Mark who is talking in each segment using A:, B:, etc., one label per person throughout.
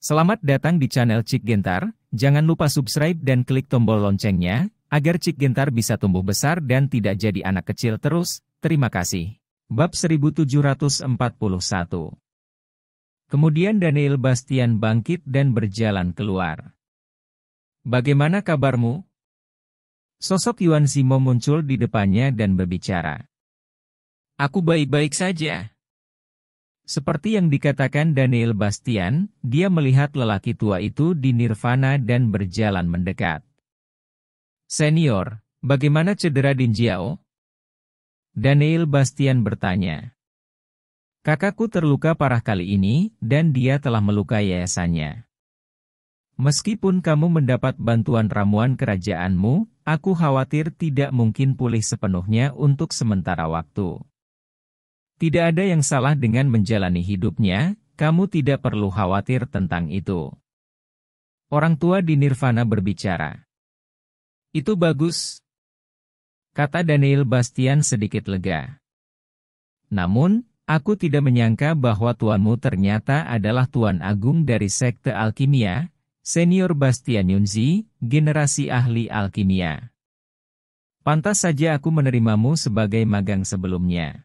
A: Selamat datang di channel Cik Gentar, jangan lupa subscribe dan klik tombol loncengnya, agar Cik Gentar bisa tumbuh besar dan tidak jadi anak kecil terus, terima kasih. Bab 1741 Kemudian Daniel Bastian bangkit dan berjalan keluar. Bagaimana kabarmu? Sosok Yuan Simo muncul di depannya dan berbicara. Aku baik-baik saja. Seperti yang dikatakan Daniel Bastian, dia melihat lelaki tua itu di nirvana dan berjalan mendekat. Senior, bagaimana cedera Jiao? Daniel Bastian bertanya. Kakakku terluka parah kali ini, dan dia telah melukai yayasannya. Meskipun kamu mendapat bantuan ramuan kerajaanmu, aku khawatir tidak mungkin pulih sepenuhnya untuk sementara waktu. Tidak ada yang salah dengan menjalani hidupnya, kamu tidak perlu khawatir tentang itu. Orang tua di Nirvana berbicara. Itu bagus. Kata Daniel Bastian sedikit lega. Namun, aku tidak menyangka bahwa tuanmu ternyata adalah tuan agung dari sekte alkimia, senior Bastian Yunzi, generasi ahli alkimia. Pantas saja aku menerimamu sebagai magang sebelumnya.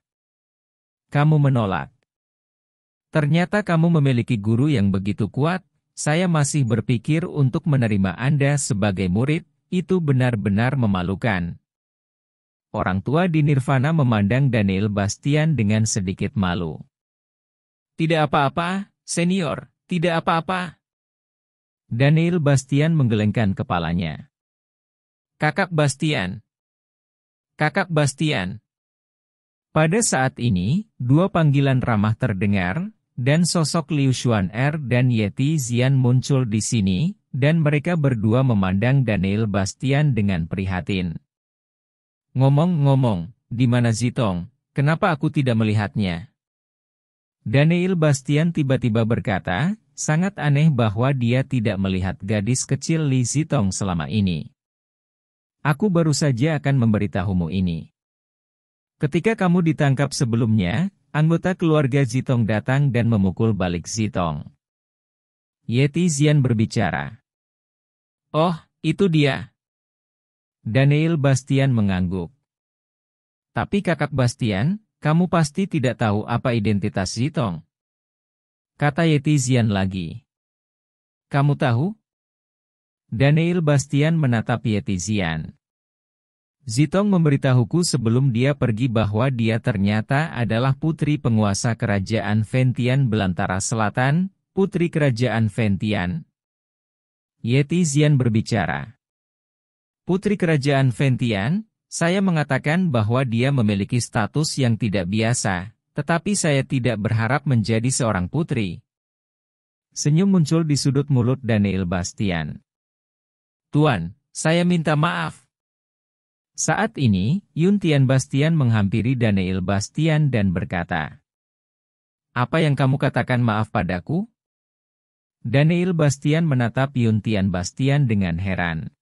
A: Kamu menolak. Ternyata kamu memiliki guru yang begitu kuat, saya masih berpikir untuk menerima Anda sebagai murid, itu benar-benar memalukan. Orang tua di Nirvana memandang Daniel Bastian dengan sedikit malu. Tidak apa-apa, senior, tidak apa-apa. Daniel Bastian menggelengkan kepalanya. Kakak Bastian. Kakak Bastian. Pada saat ini, dua panggilan ramah terdengar, dan sosok Liu Xuan Er dan Yeti Zian muncul di sini, dan mereka berdua memandang Daniel Bastian dengan prihatin. Ngomong-ngomong, di mana Zitong? Kenapa aku tidak melihatnya? Daniel Bastian tiba-tiba berkata, sangat aneh bahwa dia tidak melihat gadis kecil Li Zitong selama ini. Aku baru saja akan memberitahumu ini. Ketika kamu ditangkap sebelumnya, anggota keluarga Zitong datang dan memukul balik Zitong. Yeti Zian berbicara. Oh, itu dia. Daniel Bastian mengangguk. Tapi kakak Bastian, kamu pasti tidak tahu apa identitas Zitong. Kata Yeti Zian lagi. Kamu tahu? Daniel Bastian menatap Yeti Zian. Zitong memberitahuku sebelum dia pergi bahwa dia ternyata adalah putri penguasa kerajaan Ventian Belantara Selatan, putri kerajaan Ventian. Yeti Zian berbicara. Putri kerajaan Ventian, saya mengatakan bahwa dia memiliki status yang tidak biasa, tetapi saya tidak berharap menjadi seorang putri. Senyum muncul di sudut mulut Daniel Bastian. Tuan, saya minta maaf, saat ini, Yun Tian Bastian menghampiri Daniel Bastian dan berkata, Apa yang kamu katakan maaf padaku? Daniel Bastian menatap Yun Tian Bastian dengan heran.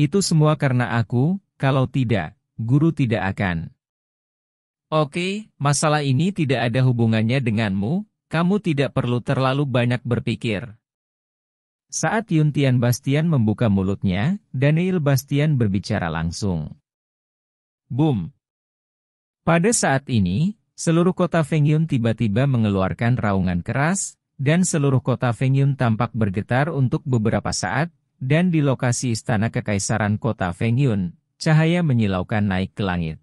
A: Itu semua karena aku, kalau tidak, guru tidak akan. Oke, masalah ini tidak ada hubungannya denganmu, kamu tidak perlu terlalu banyak berpikir. Saat Yuntian Bastian membuka mulutnya, Daniel Bastian berbicara langsung. Boom! Pada saat ini, seluruh kota Fengyun tiba-tiba mengeluarkan raungan keras, dan seluruh kota Fengyun tampak bergetar untuk beberapa saat, dan di lokasi istana kekaisaran kota Fengyun, cahaya menyilaukan naik ke langit.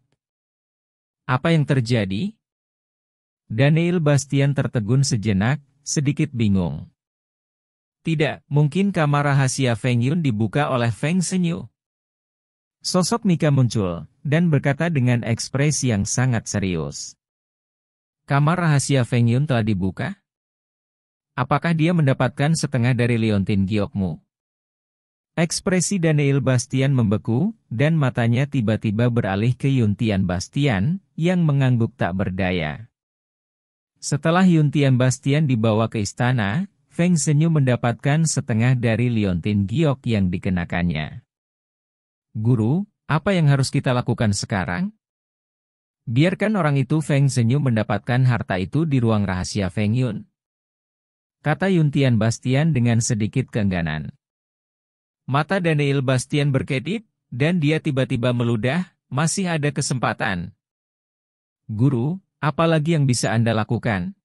A: Apa yang terjadi? Daniel Bastian tertegun sejenak, sedikit bingung. Tidak, mungkin kamar rahasia Feng Yun dibuka oleh Feng Senyu. Sosok Mika muncul, dan berkata dengan ekspresi yang sangat serius. Kamar rahasia Feng Yun telah dibuka? Apakah dia mendapatkan setengah dari Leontin Giokmu? Ekspresi Daniel Bastian membeku, dan matanya tiba-tiba beralih ke Yuntian Bastian, yang mengangguk tak berdaya. Setelah Yuntian Bastian dibawa ke istana, Feng Senyu mendapatkan setengah dari liontin giok yang dikenakannya. Guru, apa yang harus kita lakukan sekarang? Biarkan orang itu Feng Senyu mendapatkan harta itu di ruang rahasia Feng Yun. Kata Yuntian Bastian dengan sedikit keengganan. Mata Daniel Bastian berkedip, dan dia tiba-tiba meludah, masih ada kesempatan. Guru, apalagi yang bisa Anda lakukan?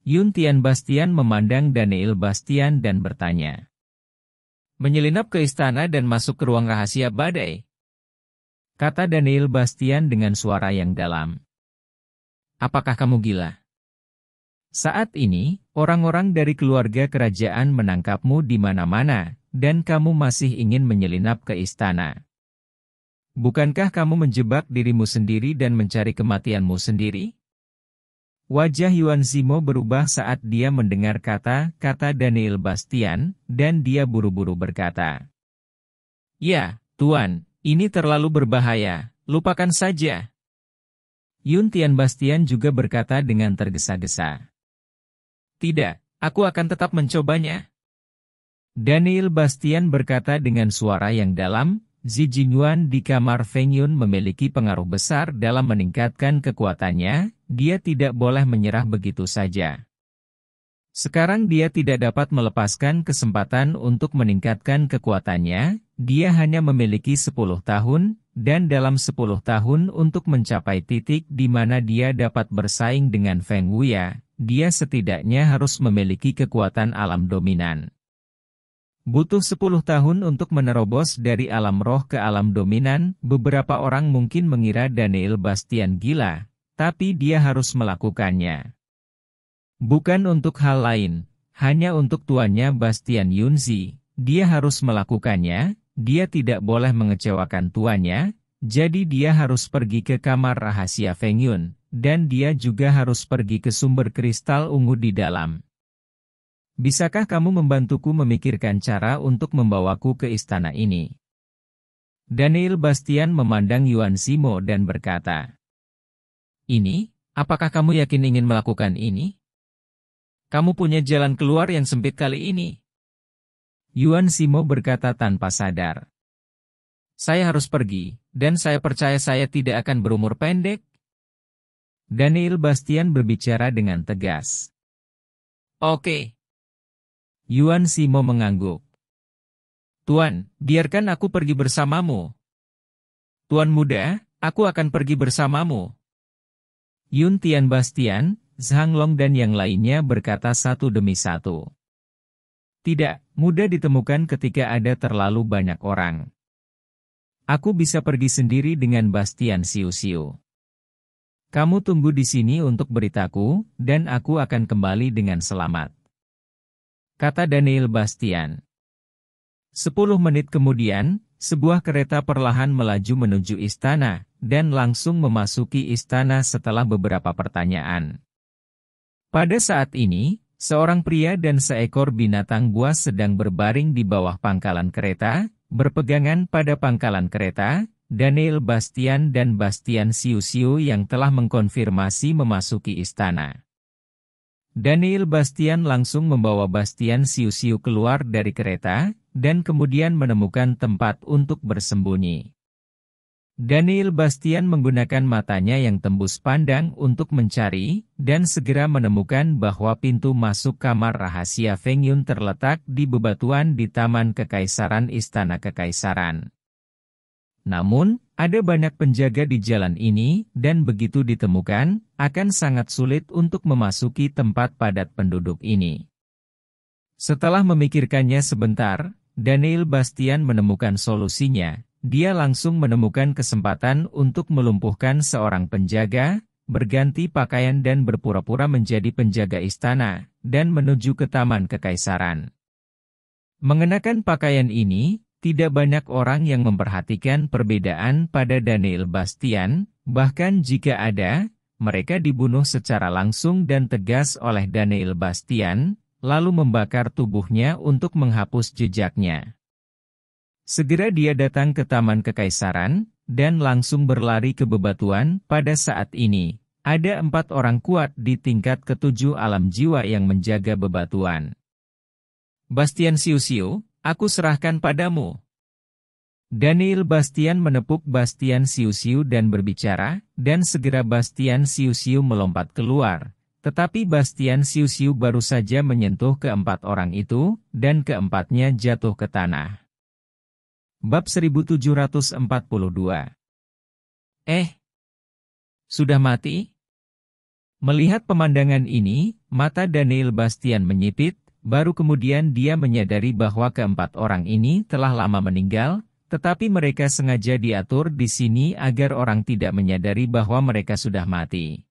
A: Yuntian Bastian memandang Daniel Bastian dan bertanya. Menyelinap ke istana dan masuk ke ruang rahasia badai. Kata Daniel Bastian dengan suara yang dalam. Apakah kamu gila? Saat ini, orang-orang dari keluarga kerajaan menangkapmu di mana-mana, dan kamu masih ingin menyelinap ke istana. Bukankah kamu menjebak dirimu sendiri dan mencari kematianmu sendiri? Wajah Yuan Zimo berubah saat dia mendengar kata-kata Daniel Bastian, dan dia buru-buru berkata, Ya, Tuan, ini terlalu berbahaya, lupakan saja. Yun Tian Bastian juga berkata dengan tergesa-gesa. Tidak, aku akan tetap mencobanya. Daniel Bastian berkata dengan suara yang dalam, Xi Jinguan di kamar Feng Yun memiliki pengaruh besar dalam meningkatkan kekuatannya, dia tidak boleh menyerah begitu saja. Sekarang dia tidak dapat melepaskan kesempatan untuk meningkatkan kekuatannya, dia hanya memiliki 10 tahun, dan dalam 10 tahun untuk mencapai titik di mana dia dapat bersaing dengan Feng Wuya, dia setidaknya harus memiliki kekuatan alam dominan. Butuh 10 tahun untuk menerobos dari alam roh ke alam dominan, beberapa orang mungkin mengira Daniel Bastian gila, tapi dia harus melakukannya. Bukan untuk hal lain, hanya untuk tuannya Bastian Yunzi, dia harus melakukannya, dia tidak boleh mengecewakan tuannya, jadi dia harus pergi ke kamar rahasia Feng Yun, dan dia juga harus pergi ke sumber kristal ungu di dalam. Bisakah kamu membantuku memikirkan cara untuk membawaku ke istana ini? Daniel Bastian memandang Yuan Simo dan berkata, Ini, apakah kamu yakin ingin melakukan ini? Kamu punya jalan keluar yang sempit kali ini. Yuan Simo berkata tanpa sadar. Saya harus pergi, dan saya percaya saya tidak akan berumur pendek. Daniel Bastian berbicara dengan tegas. Oke, Yuan Simo mengangguk. Tuan, biarkan aku pergi bersamamu. Tuan muda, aku akan pergi bersamamu. Yun Tian Bastian, Zhang Long dan yang lainnya berkata satu demi satu. Tidak, muda ditemukan ketika ada terlalu banyak orang. Aku bisa pergi sendiri dengan Bastian Siu Siu. Kamu tunggu di sini untuk beritaku, dan aku akan kembali dengan selamat kata Daniel Bastian. Sepuluh menit kemudian, sebuah kereta perlahan melaju menuju istana, dan langsung memasuki istana setelah beberapa pertanyaan. Pada saat ini, seorang pria dan seekor binatang buas sedang berbaring di bawah pangkalan kereta, berpegangan pada pangkalan kereta, Daniel Bastian dan Bastian Siusiu yang telah mengkonfirmasi memasuki istana. Daniel Bastian langsung membawa Bastian Siu-Siu keluar dari kereta, dan kemudian menemukan tempat untuk bersembunyi. Daniel Bastian menggunakan matanya yang tembus pandang untuk mencari, dan segera menemukan bahwa pintu masuk kamar rahasia Feng Yun terletak di bebatuan di Taman Kekaisaran Istana Kekaisaran. Namun, ada banyak penjaga di jalan ini, dan begitu ditemukan, akan sangat sulit untuk memasuki tempat padat penduduk ini. Setelah memikirkannya sebentar, Daniel Bastian menemukan solusinya. Dia langsung menemukan kesempatan untuk melumpuhkan seorang penjaga, berganti pakaian dan berpura-pura menjadi penjaga istana, dan menuju ke Taman Kekaisaran. Mengenakan pakaian ini, tidak banyak orang yang memperhatikan perbedaan pada Daniel Bastian, bahkan jika ada, mereka dibunuh secara langsung dan tegas oleh Daniel Bastian, lalu membakar tubuhnya untuk menghapus jejaknya. Segera dia datang ke Taman Kekaisaran, dan langsung berlari ke bebatuan pada saat ini. Ada empat orang kuat di tingkat ketujuh alam jiwa yang menjaga bebatuan. Bastian Siusiu, aku serahkan padamu. Daniel Bastian menepuk Bastian Siusiu dan berbicara, dan segera Bastian Siusiu melompat keluar. Tetapi Bastian Siusiu baru saja menyentuh keempat orang itu, dan keempatnya jatuh ke tanah. Bab 1742 Eh, sudah mati? Melihat pemandangan ini, mata Daniel Bastian menyipit, Baru kemudian dia menyadari bahwa keempat orang ini telah lama meninggal, tetapi mereka sengaja diatur di sini agar orang tidak menyadari bahwa mereka sudah mati.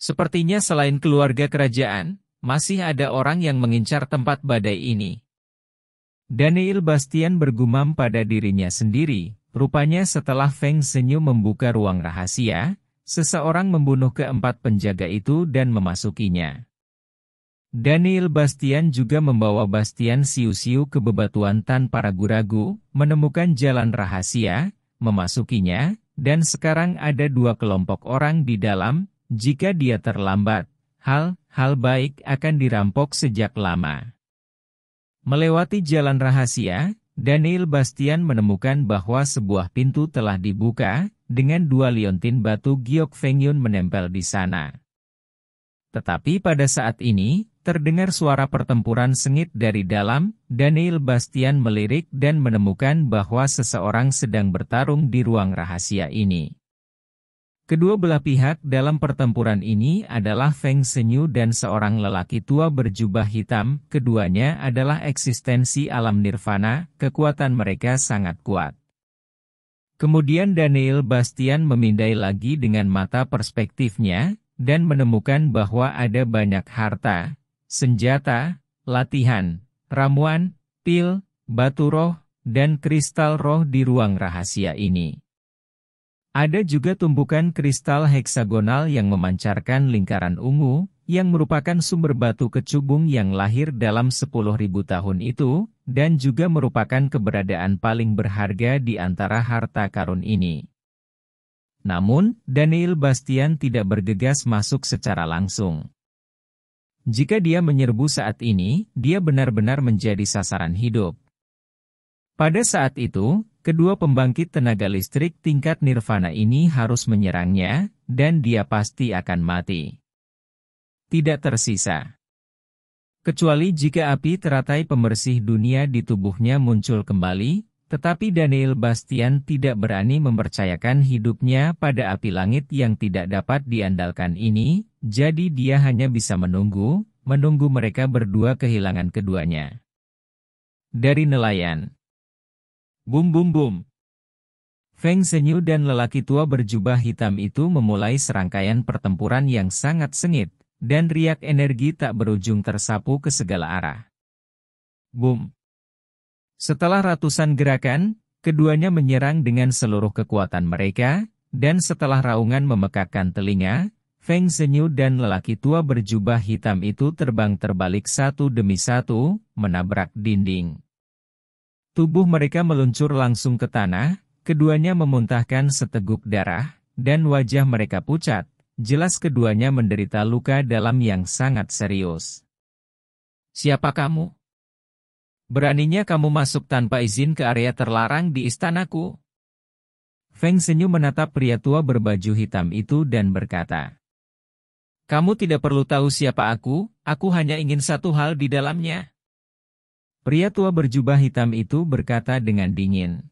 A: Sepertinya selain keluarga kerajaan, masih ada orang yang mengincar tempat badai ini. Daniel Bastian bergumam pada dirinya sendiri, rupanya setelah Feng senyum membuka ruang rahasia, seseorang membunuh keempat penjaga itu dan memasukinya. Daniel Bastian juga membawa Bastian Siu-Siu ke bebatuan tanpa ragu-ragu, menemukan jalan rahasia, memasukinya, dan sekarang ada dua kelompok orang di dalam, jika dia terlambat, hal-hal baik akan dirampok sejak lama. Melewati jalan rahasia, Daniel Bastian menemukan bahwa sebuah pintu telah dibuka, dengan dua liontin batu Giok Fengyun menempel di sana. Tetapi pada saat ini, Terdengar suara pertempuran sengit dari dalam, Daniel Bastian melirik dan menemukan bahwa seseorang sedang bertarung di ruang rahasia ini. Kedua belah pihak dalam pertempuran ini adalah Feng Senyu dan seorang lelaki tua berjubah hitam, keduanya adalah eksistensi alam nirvana, kekuatan mereka sangat kuat. Kemudian Daniel Bastian memindai lagi dengan mata perspektifnya, dan menemukan bahwa ada banyak harta, senjata, latihan, ramuan, pil, batu roh, dan kristal roh di ruang rahasia ini. Ada juga tumbukan kristal heksagonal yang memancarkan lingkaran ungu, yang merupakan sumber batu kecubung yang lahir dalam 10.000 tahun itu, dan juga merupakan keberadaan paling berharga di antara harta karun ini. Namun, Daniel Bastian tidak bergegas masuk secara langsung. Jika dia menyerbu saat ini, dia benar-benar menjadi sasaran hidup. Pada saat itu, kedua pembangkit tenaga listrik tingkat nirvana ini harus menyerangnya, dan dia pasti akan mati. Tidak tersisa. Kecuali jika api teratai pembersih dunia di tubuhnya muncul kembali, tetapi Daniel Bastian tidak berani mempercayakan hidupnya pada api langit yang tidak dapat diandalkan ini, jadi dia hanya bisa menunggu, menunggu mereka berdua kehilangan keduanya. Dari nelayan. Bum bum bum. Feng Senyu dan lelaki tua berjubah hitam itu memulai serangkaian pertempuran yang sangat sengit, dan riak energi tak berujung tersapu ke segala arah. Boom. Setelah ratusan gerakan, keduanya menyerang dengan seluruh kekuatan mereka, dan setelah raungan memekakkan telinga, Feng Senyu dan lelaki tua berjubah hitam itu terbang terbalik satu demi satu, menabrak dinding. Tubuh mereka meluncur langsung ke tanah, keduanya memuntahkan seteguk darah, dan wajah mereka pucat, jelas keduanya menderita luka dalam yang sangat serius. Siapa kamu? Beraninya kamu masuk tanpa izin ke area terlarang di istanaku? Feng senyum menatap pria tua berbaju hitam itu dan berkata, Kamu tidak perlu tahu siapa aku, aku hanya ingin satu hal di dalamnya. Pria tua berjubah hitam itu berkata dengan dingin,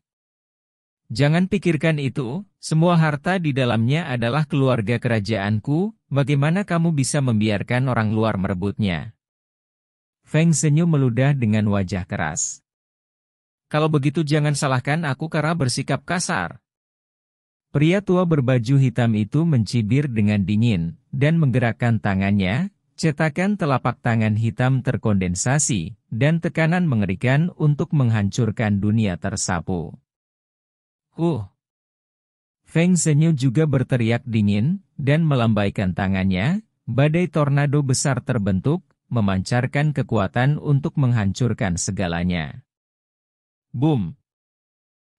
A: Jangan pikirkan itu, semua harta di dalamnya adalah keluarga kerajaanku, bagaimana kamu bisa membiarkan orang luar merebutnya? Feng senyum meludah dengan wajah keras. Kalau begitu jangan salahkan aku karena bersikap kasar. Pria tua berbaju hitam itu mencibir dengan dingin, dan menggerakkan tangannya, cetakan telapak tangan hitam terkondensasi, dan tekanan mengerikan untuk menghancurkan dunia tersapu. Huh! Feng Senyu juga berteriak dingin, dan melambaikan tangannya, badai tornado besar terbentuk, memancarkan kekuatan untuk menghancurkan segalanya. Boom!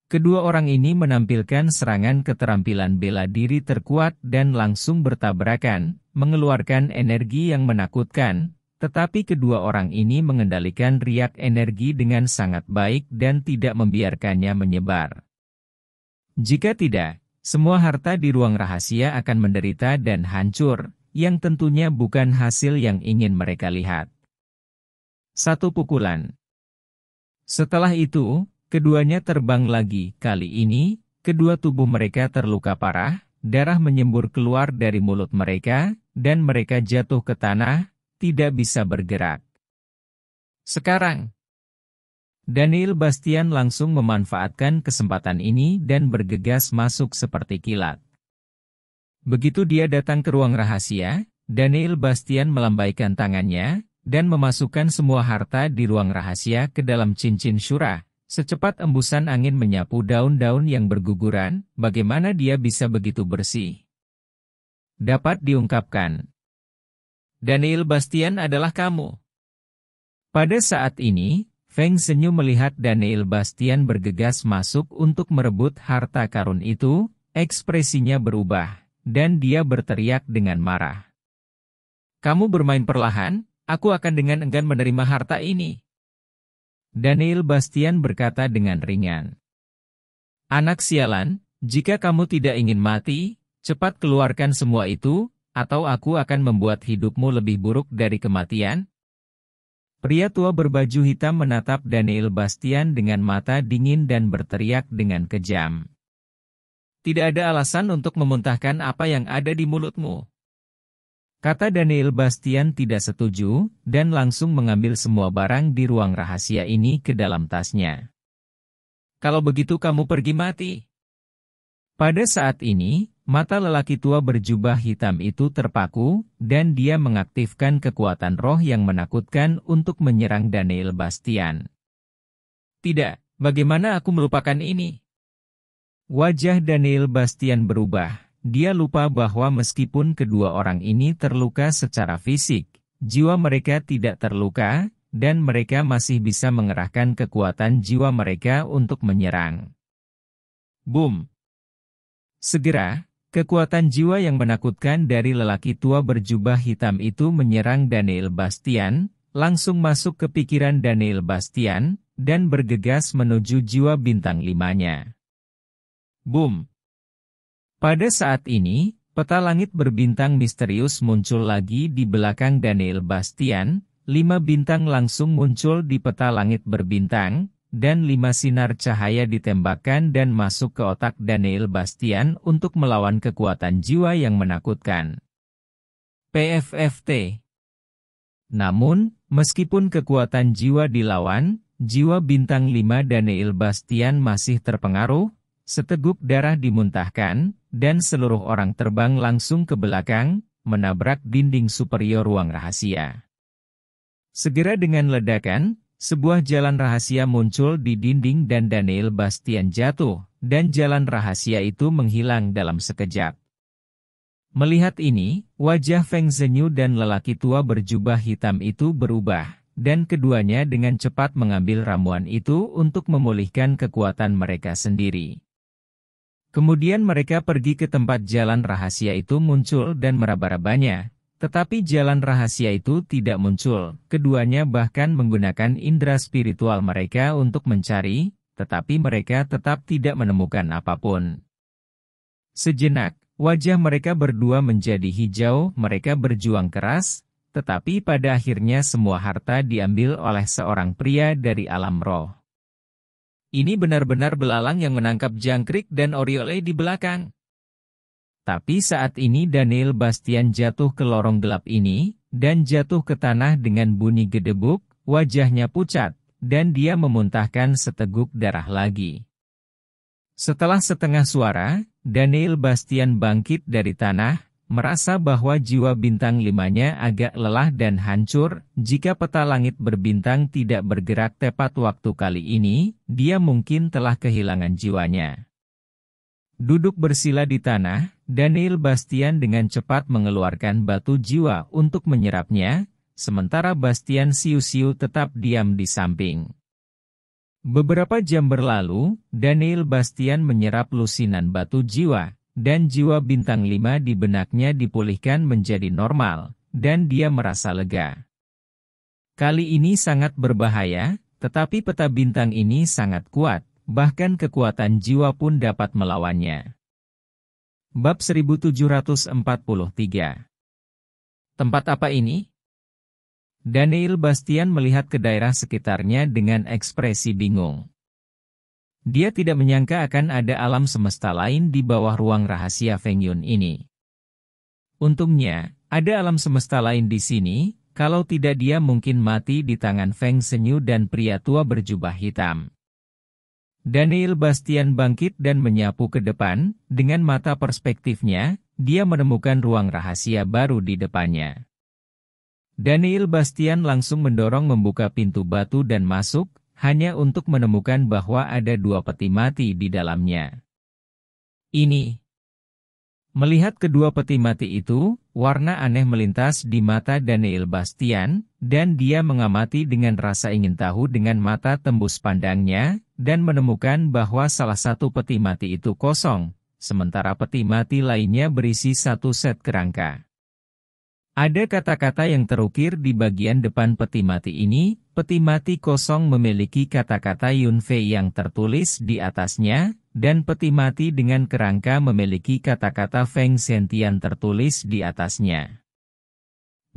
A: Kedua orang ini menampilkan serangan keterampilan bela diri terkuat dan langsung bertabrakan, mengeluarkan energi yang menakutkan, tetapi kedua orang ini mengendalikan riak energi dengan sangat baik dan tidak membiarkannya menyebar. Jika tidak, semua harta di ruang rahasia akan menderita dan hancur, yang tentunya bukan hasil yang ingin mereka lihat. Satu pukulan. Setelah itu, keduanya terbang lagi. Kali ini, kedua tubuh mereka terluka parah, darah menyembur keluar dari mulut mereka, dan mereka jatuh ke tanah, tidak bisa bergerak. Sekarang, Daniel Bastian langsung memanfaatkan kesempatan ini dan bergegas masuk seperti kilat. Begitu dia datang ke ruang rahasia, Daniel Bastian melambaikan tangannya, dan memasukkan semua harta di ruang rahasia ke dalam cincin syurah. Secepat embusan angin menyapu daun-daun yang berguguran, bagaimana dia bisa begitu bersih? Dapat diungkapkan. Daniel Bastian adalah kamu. Pada saat ini, Feng Senyu melihat Daniel Bastian bergegas masuk untuk merebut harta karun itu, ekspresinya berubah dan dia berteriak dengan marah. Kamu bermain perlahan, aku akan dengan enggan menerima harta ini. Daniel Bastian berkata dengan ringan. Anak sialan, jika kamu tidak ingin mati, cepat keluarkan semua itu, atau aku akan membuat hidupmu lebih buruk dari kematian. Pria tua berbaju hitam menatap Daniel Bastian dengan mata dingin dan berteriak dengan kejam tidak ada alasan untuk memuntahkan apa yang ada di mulutmu. Kata Daniel Bastian tidak setuju, dan langsung mengambil semua barang di ruang rahasia ini ke dalam tasnya. Kalau begitu kamu pergi mati. Pada saat ini, mata lelaki tua berjubah hitam itu terpaku, dan dia mengaktifkan kekuatan roh yang menakutkan untuk menyerang Daniel Bastian. Tidak, bagaimana aku melupakan ini? Wajah Daniel Bastian berubah. Dia lupa bahwa meskipun kedua orang ini terluka secara fisik, jiwa mereka tidak terluka, dan mereka masih bisa mengerahkan kekuatan jiwa mereka untuk menyerang. Boom! Segera, kekuatan jiwa yang menakutkan dari lelaki tua berjubah hitam itu menyerang Daniel Bastian, langsung masuk ke pikiran Daniel Bastian, dan bergegas menuju jiwa bintang limanya. Boom. Pada saat ini, peta langit berbintang misterius muncul lagi di belakang Daniel Bastian, lima bintang langsung muncul di peta langit berbintang, dan lima sinar cahaya ditembakkan dan masuk ke otak Daniel Bastian untuk melawan kekuatan jiwa yang menakutkan. PFFT Namun, meskipun kekuatan jiwa dilawan, jiwa bintang lima Daniel Bastian masih terpengaruh, Seteguk darah dimuntahkan, dan seluruh orang terbang langsung ke belakang, menabrak dinding superior ruang rahasia. Segera dengan ledakan, sebuah jalan rahasia muncul di dinding dan Daniel Bastian jatuh, dan jalan rahasia itu menghilang dalam sekejap. Melihat ini, wajah Feng Zhenyu dan lelaki tua berjubah hitam itu berubah, dan keduanya dengan cepat mengambil ramuan itu untuk memulihkan kekuatan mereka sendiri. Kemudian mereka pergi ke tempat jalan rahasia itu muncul dan meraba-rabanya, tetapi jalan rahasia itu tidak muncul. Keduanya bahkan menggunakan indera spiritual mereka untuk mencari, tetapi mereka tetap tidak menemukan apapun. Sejenak, wajah mereka berdua menjadi hijau, mereka berjuang keras, tetapi pada akhirnya semua harta diambil oleh seorang pria dari alam roh. Ini benar-benar belalang yang menangkap jangkrik dan oriole di belakang. Tapi saat ini Daniel Bastian jatuh ke lorong gelap ini, dan jatuh ke tanah dengan bunyi gedebuk, wajahnya pucat, dan dia memuntahkan seteguk darah lagi. Setelah setengah suara, Daniel Bastian bangkit dari tanah, merasa bahwa jiwa bintang limanya agak lelah dan hancur, jika peta langit berbintang tidak bergerak tepat waktu kali ini, dia mungkin telah kehilangan jiwanya. Duduk bersila di tanah, Daniel Bastian dengan cepat mengeluarkan batu jiwa untuk menyerapnya, sementara Bastian Siu-Siu tetap diam di samping. Beberapa jam berlalu, Daniel Bastian menyerap lusinan batu jiwa, dan jiwa bintang lima di benaknya dipulihkan menjadi normal, dan dia merasa lega. Kali ini sangat berbahaya, tetapi peta bintang ini sangat kuat, bahkan kekuatan jiwa pun dapat melawannya. Bab 1743 Tempat apa ini? Daniel Bastian melihat ke daerah sekitarnya dengan ekspresi bingung. Dia tidak menyangka akan ada alam semesta lain di bawah ruang rahasia Feng Yun ini. Untungnya, ada alam semesta lain di sini, kalau tidak dia mungkin mati di tangan Feng Senyu dan pria tua berjubah hitam. Daniel Bastian bangkit dan menyapu ke depan, dengan mata perspektifnya, dia menemukan ruang rahasia baru di depannya. Daniel Bastian langsung mendorong membuka pintu batu dan masuk, hanya untuk menemukan bahwa ada dua peti mati di dalamnya. Ini. Melihat kedua peti mati itu, warna aneh melintas di mata Daniel Bastian, dan dia mengamati dengan rasa ingin tahu dengan mata tembus pandangnya, dan menemukan bahwa salah satu peti mati itu kosong, sementara peti mati lainnya berisi satu set kerangka. Ada kata-kata yang terukir di bagian depan peti mati ini, Peti mati kosong memiliki kata-kata Yunfei yang tertulis di atasnya, dan peti mati dengan kerangka memiliki kata-kata Feng Sentian tertulis di atasnya.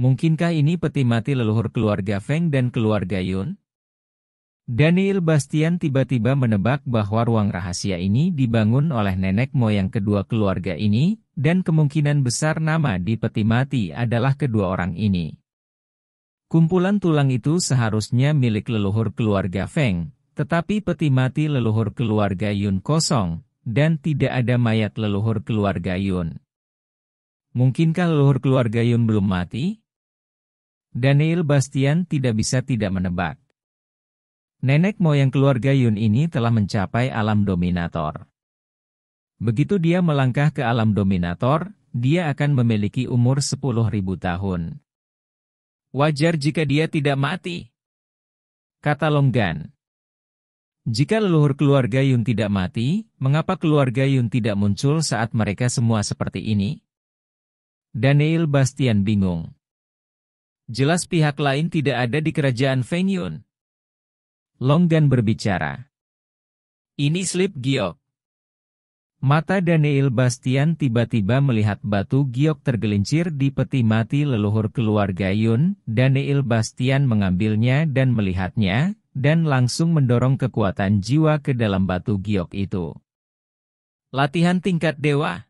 A: Mungkinkah ini peti mati leluhur keluarga Feng dan keluarga Yun? Daniel Bastian tiba-tiba menebak bahwa ruang rahasia ini dibangun oleh nenek moyang kedua keluarga ini, dan kemungkinan besar nama di peti mati adalah kedua orang ini. Kumpulan tulang itu seharusnya milik leluhur keluarga Feng, tetapi peti mati leluhur keluarga Yun kosong, dan tidak ada mayat leluhur keluarga Yun. Mungkinkah leluhur keluarga Yun belum mati? Daniel Bastian tidak bisa tidak menebak. Nenek moyang keluarga Yun ini telah mencapai alam dominator. Begitu dia melangkah ke alam dominator, dia akan memiliki umur 10.000 tahun. Wajar jika dia tidak mati. Kata Longgan. Jika leluhur keluarga Yun tidak mati, mengapa keluarga Yun tidak muncul saat mereka semua seperti ini? Daniel Bastian bingung. Jelas pihak lain tidak ada di kerajaan Feng Yun. Longgan berbicara. Ini Slip Giok. Mata Daniel Bastian tiba-tiba melihat batu giok tergelincir di peti mati leluhur keluarga Yun. Daniel Bastian mengambilnya dan melihatnya, dan langsung mendorong kekuatan jiwa ke dalam batu giok itu. Latihan tingkat dewa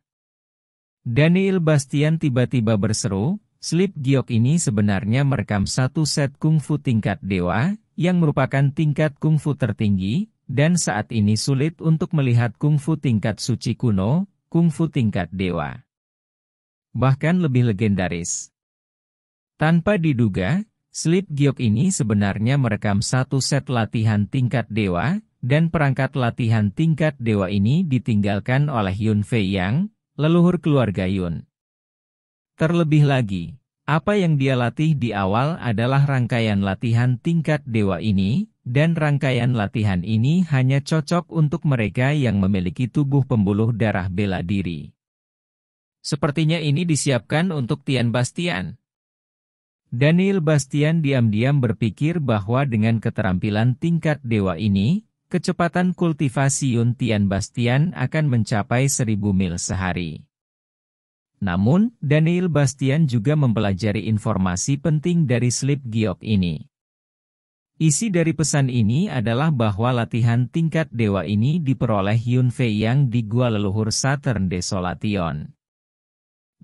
A: Daniel Bastian tiba-tiba berseru, slip giok ini sebenarnya merekam satu set kungfu tingkat dewa, yang merupakan tingkat kungfu tertinggi, dan saat ini sulit untuk melihat kungfu tingkat suci kuno, kungfu tingkat dewa. Bahkan lebih legendaris. Tanpa diduga, Slip Giok ini sebenarnya merekam satu set latihan tingkat dewa, dan perangkat latihan tingkat dewa ini ditinggalkan oleh Yun Fei Yang, leluhur keluarga Yun. Terlebih lagi, apa yang dia latih di awal adalah rangkaian latihan tingkat dewa ini, dan rangkaian latihan ini hanya cocok untuk mereka yang memiliki tubuh pembuluh darah bela diri. Sepertinya ini disiapkan untuk Tian Bastian. Daniel Bastian diam-diam berpikir bahwa dengan keterampilan tingkat dewa ini, kecepatan kultivasi Yun Tian Bastian akan mencapai 1000 mil sehari. Namun, Daniel Bastian juga mempelajari informasi penting dari slip giok ini. Isi dari pesan ini adalah bahwa latihan tingkat dewa ini diperoleh Yun Fei Yang di gua leluhur Saturn Desolation.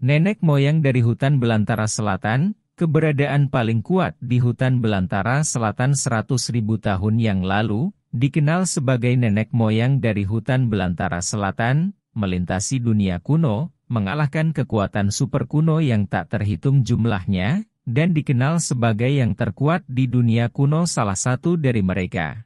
A: Nenek moyang dari hutan belantara selatan, keberadaan paling kuat di hutan belantara selatan 100.000 tahun yang lalu, dikenal sebagai nenek moyang dari hutan belantara selatan, melintasi dunia kuno, mengalahkan kekuatan super kuno yang tak terhitung jumlahnya, dan dikenal sebagai yang terkuat di dunia kuno salah satu dari mereka.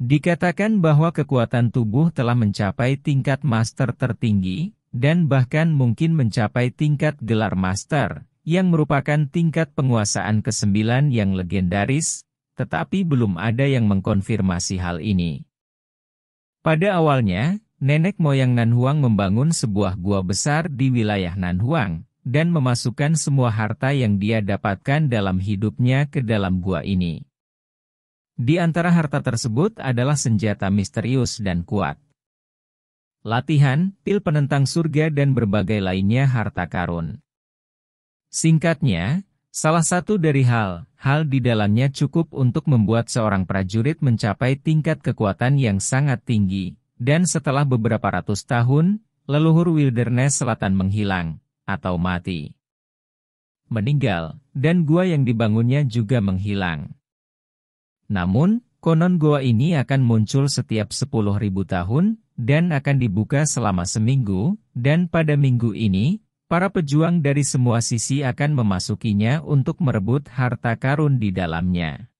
A: Dikatakan bahwa kekuatan tubuh telah mencapai tingkat master tertinggi, dan bahkan mungkin mencapai tingkat gelar master, yang merupakan tingkat penguasaan ke-9 yang legendaris, tetapi belum ada yang mengkonfirmasi hal ini. Pada awalnya, nenek moyang Nanhuang membangun sebuah gua besar di wilayah Nanhuang, dan memasukkan semua harta yang dia dapatkan dalam hidupnya ke dalam gua ini. Di antara harta tersebut adalah senjata misterius dan kuat. Latihan, pil penentang surga dan berbagai lainnya harta karun. Singkatnya, salah satu dari hal-hal di dalamnya cukup untuk membuat seorang prajurit mencapai tingkat kekuatan yang sangat tinggi, dan setelah beberapa ratus tahun, leluhur wilderness selatan menghilang, atau mati. Meninggal, dan gua yang dibangunnya juga menghilang. Namun, konon gua ini akan muncul setiap 10.000 tahun, dan akan dibuka selama seminggu, dan pada minggu ini, para pejuang dari semua sisi akan memasukinya untuk merebut harta karun di dalamnya.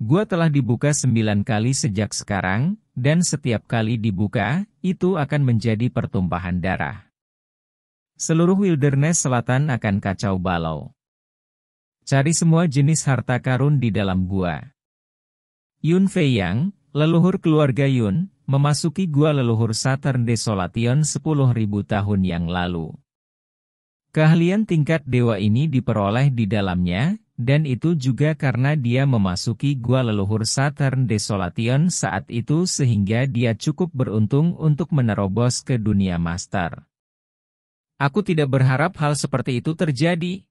A: Gua telah dibuka sembilan kali sejak sekarang, dan setiap kali dibuka, itu akan menjadi pertumpahan darah seluruh wilderness selatan akan kacau balau. Cari semua jenis harta karun di dalam gua. Yun Fei Yang, leluhur keluarga Yun, memasuki gua leluhur Saturn Desolation 10.000 tahun yang lalu. Keahlian tingkat dewa ini diperoleh di dalamnya, dan itu juga karena dia memasuki gua leluhur Saturn Desolation saat itu sehingga dia cukup beruntung untuk menerobos ke dunia master. Aku tidak berharap hal seperti itu terjadi.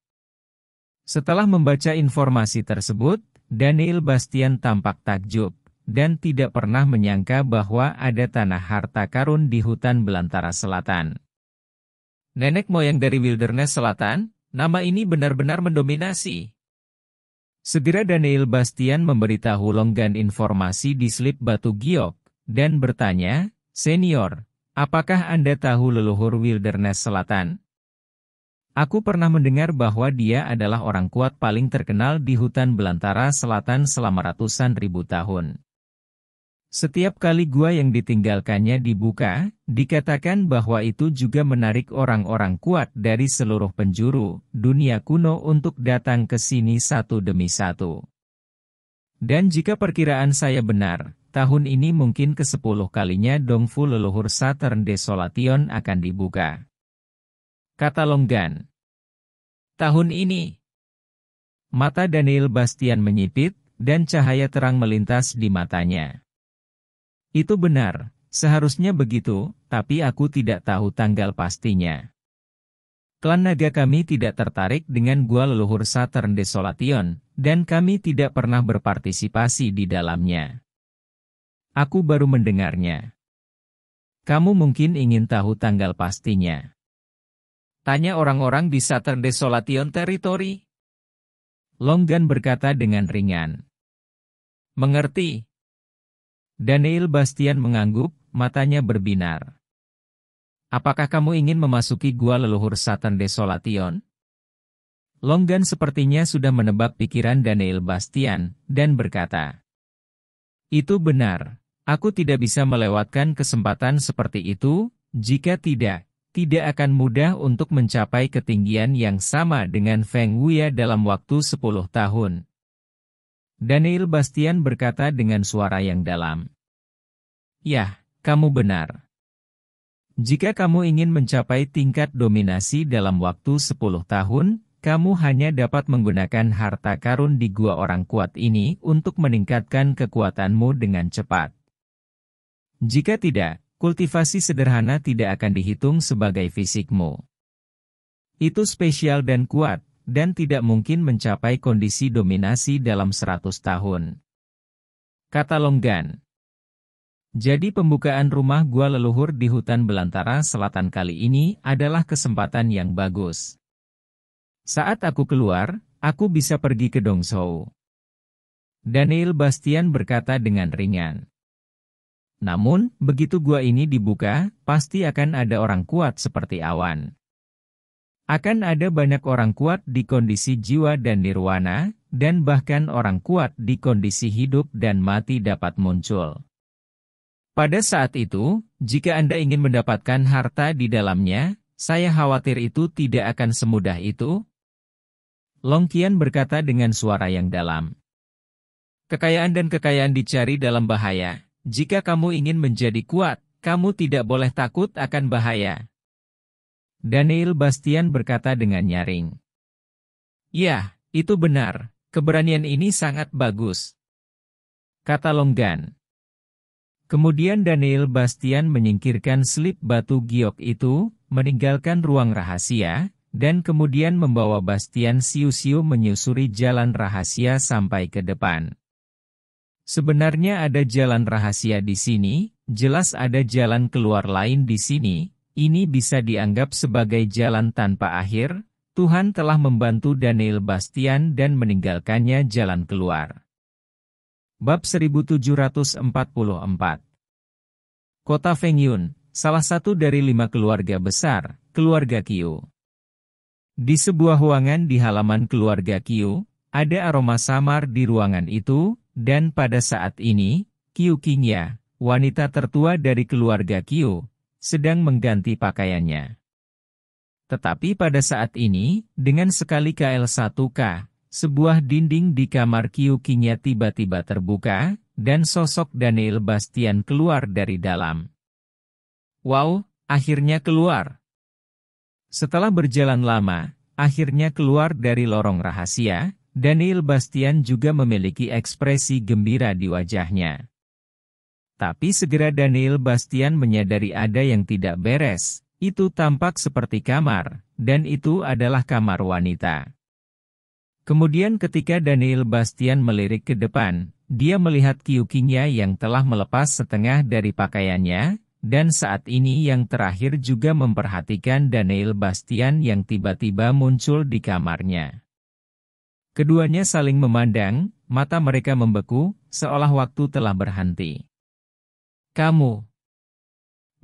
A: Setelah membaca informasi tersebut, Daniel Bastian tampak takjub dan tidak pernah menyangka bahwa ada tanah harta karun di hutan belantara selatan. Nenek moyang dari wilderness selatan, nama ini benar-benar mendominasi. Segera Daniel Bastian memberitahu Longgan informasi di slip batu giok, dan bertanya, Senior, Apakah Anda tahu leluhur Wilderness Selatan? Aku pernah mendengar bahwa dia adalah orang kuat paling terkenal di hutan belantara selatan selama ratusan ribu tahun. Setiap kali gua yang ditinggalkannya dibuka, dikatakan bahwa itu juga menarik orang-orang kuat dari seluruh penjuru dunia kuno untuk datang ke sini satu demi satu. Dan jika perkiraan saya benar, tahun ini mungkin ke kalinya Dongfu leluhur Saturn Desolation akan dibuka. Kata Longgan. Tahun ini, mata Daniel Bastian menyipit, dan cahaya terang melintas di matanya. Itu benar, seharusnya begitu, tapi aku tidak tahu tanggal pastinya. Klan naga kami tidak tertarik dengan gua leluhur Saturn Desolation, dan kami tidak pernah berpartisipasi di dalamnya. Aku baru mendengarnya. Kamu mungkin ingin tahu tanggal pastinya. Tanya orang-orang di Southern Desolation Territory. Longgan berkata dengan ringan. Mengerti. Daniel Bastian mengangguk, matanya berbinar. Apakah kamu ingin memasuki gua leluhur Satan Desolation? Longgan sepertinya sudah menebak pikiran Daniel Bastian, dan berkata, Itu benar. Aku tidak bisa melewatkan kesempatan seperti itu, jika tidak, tidak akan mudah untuk mencapai ketinggian yang sama dengan Feng Wuya dalam waktu 10 tahun. Daniel Bastian berkata dengan suara yang dalam. Yah, kamu benar. Jika kamu ingin mencapai tingkat dominasi dalam waktu 10 tahun, kamu hanya dapat menggunakan harta karun di gua orang kuat ini untuk meningkatkan kekuatanmu dengan cepat. Jika tidak, kultivasi sederhana tidak akan dihitung sebagai fisikmu. Itu spesial dan kuat, dan tidak mungkin mencapai kondisi dominasi dalam 100 tahun. Kata Longgan. Jadi pembukaan rumah gua leluhur di hutan belantara selatan kali ini adalah kesempatan yang bagus. Saat aku keluar, aku bisa pergi ke Dongshou. Daniel Bastian berkata dengan ringan. Namun, begitu gua ini dibuka, pasti akan ada orang kuat seperti awan. Akan ada banyak orang kuat di kondisi jiwa dan nirwana, dan bahkan orang kuat di kondisi hidup dan mati dapat muncul. Pada saat itu, jika Anda ingin mendapatkan harta di dalamnya, saya khawatir itu tidak akan semudah itu. Longkian berkata dengan suara yang dalam. Kekayaan dan kekayaan dicari dalam bahaya. Jika kamu ingin menjadi kuat, kamu tidak boleh takut akan bahaya. Daniel Bastian berkata dengan nyaring. Ya, itu benar. Keberanian ini sangat bagus. Kata Longgan. Kemudian Daniel Bastian menyingkirkan slip batu giok itu, meninggalkan ruang rahasia, dan kemudian membawa Bastian siu-siu menyusuri jalan rahasia sampai ke depan. Sebenarnya ada jalan rahasia di sini, jelas ada jalan keluar lain di sini, ini bisa dianggap sebagai jalan tanpa akhir, Tuhan telah membantu Daniel Bastian dan meninggalkannya jalan keluar. Bab 1744 Kota Fengyun, salah satu dari lima keluarga besar, keluarga Kyu. Di sebuah ruangan di halaman keluarga Kyu, ada aroma samar di ruangan itu, dan pada saat ini, Kyu Kingya, wanita tertua dari keluarga Kyu, sedang mengganti pakaiannya. Tetapi pada saat ini, dengan sekali KL1K, sebuah dinding di kamar Kyu Kingya tiba-tiba terbuka, dan sosok Daniel Bastian keluar dari dalam. Wow, akhirnya keluar. Setelah berjalan lama, akhirnya keluar dari lorong rahasia, Daniel Bastian juga memiliki ekspresi gembira di wajahnya. Tapi segera Daniel Bastian menyadari ada yang tidak beres, itu tampak seperti kamar, dan itu adalah kamar wanita. Kemudian ketika Daniel Bastian melirik ke depan, dia melihat Kyukinya yang telah melepas setengah dari pakaiannya, dan saat ini yang terakhir juga memperhatikan Daniel Bastian yang tiba-tiba muncul di kamarnya. Keduanya saling memandang, mata mereka membeku, seolah waktu telah berhenti. Kamu.